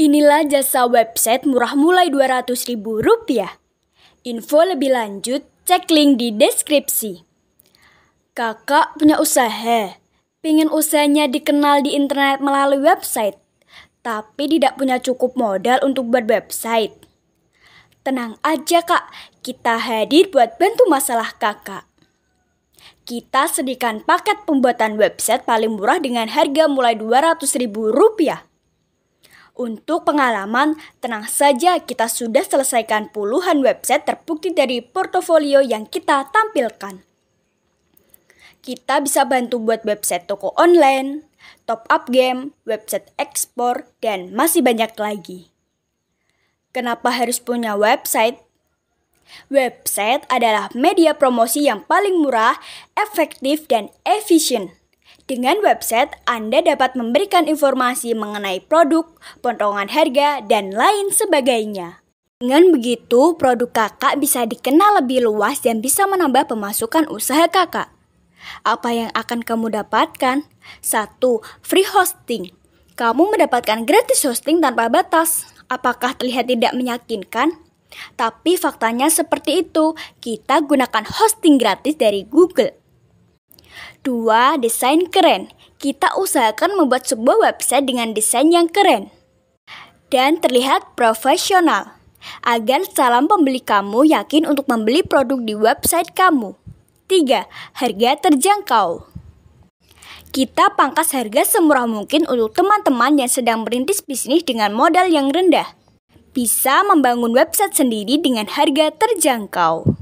Inilah jasa website murah mulai Rp200.000. Info lebih lanjut, cek link di deskripsi. Kakak punya usaha, pengen usahanya dikenal di internet melalui website, tapi tidak punya cukup modal untuk buat website. Tenang aja kak, kita hadir buat bantu masalah kakak. Kita sediakan paket pembuatan website paling murah dengan harga mulai Rp200.000. Untuk pengalaman, tenang saja kita sudah selesaikan puluhan website terbukti dari portofolio yang kita tampilkan. Kita bisa bantu buat website toko online, top up game, website ekspor, dan masih banyak lagi. Kenapa harus punya website? Website adalah media promosi yang paling murah, efektif, dan efisien. Dengan website, Anda dapat memberikan informasi mengenai produk, potongan harga, dan lain sebagainya. Dengan begitu, produk kakak bisa dikenal lebih luas dan bisa menambah pemasukan usaha kakak. Apa yang akan kamu dapatkan? 1. Free hosting. Kamu mendapatkan gratis hosting tanpa batas. Apakah terlihat tidak meyakinkan? Tapi faktanya seperti itu. Kita gunakan hosting gratis dari Google. 2. Desain keren. Kita usahakan membuat sebuah website dengan desain yang keren dan terlihat profesional agar calon pembeli kamu yakin untuk membeli produk di website kamu. 3. Harga terjangkau. Kita pangkas harga semurah mungkin untuk teman-teman yang sedang merintis bisnis dengan modal yang rendah. Bisa membangun website sendiri dengan harga terjangkau.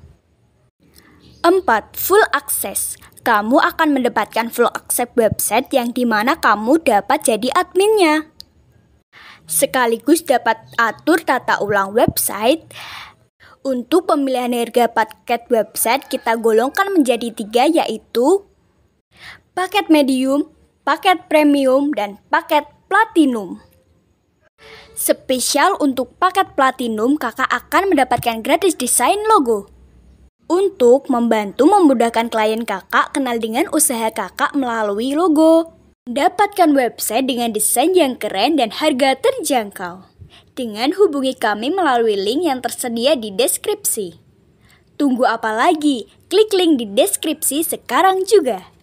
4. Full Access Kamu akan mendapatkan full access website yang dimana kamu dapat jadi adminnya. Sekaligus dapat atur tata ulang website. Untuk pemilihan harga paket website kita golongkan menjadi tiga yaitu paket medium, paket premium, dan paket platinum. Spesial untuk paket platinum, kakak akan mendapatkan gratis desain logo untuk membantu memudahkan klien kakak kenal dengan usaha kakak melalui logo. Dapatkan website dengan desain yang keren dan harga terjangkau dengan hubungi kami melalui link yang tersedia di deskripsi. Tunggu apa lagi? Klik link di deskripsi sekarang juga.